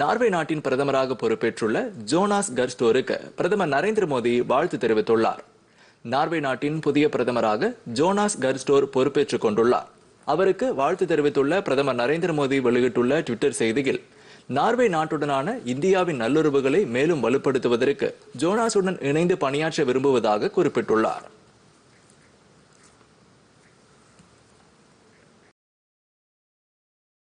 Norway நாட்டின் பிரதமராக பொறுப்பேற்றுள்ள ஜோனாஸ் கர்ஸ்டோருக்கு பிரதமர் நரேந்திர மோடி வாழ்த்து தெரிவித்துள்ளார் நார்வே நாட்டின் புதிய பிரதமராக ஜோனாஸ் கர்ஸ்டோர் பொறுப்பேற்றுக் கொண்டுள்ளார் அவருக்கு வாழ்த்து தெரிவித்துள்ள பிரதமர் நரேந்திர மோடி வெளியிட்டுள்ள ட்விட்டர் செய்தியில் நார்வே நாட்டுடனான இந்தியாவின் நல்லுறவுகளை மேலும் வலுப்படுத்துவதற்கு ஜோனாஸுடன் இணைந்து பணியாற்ற விரும்புவதாக குறிப்பிட்டுள்ளார்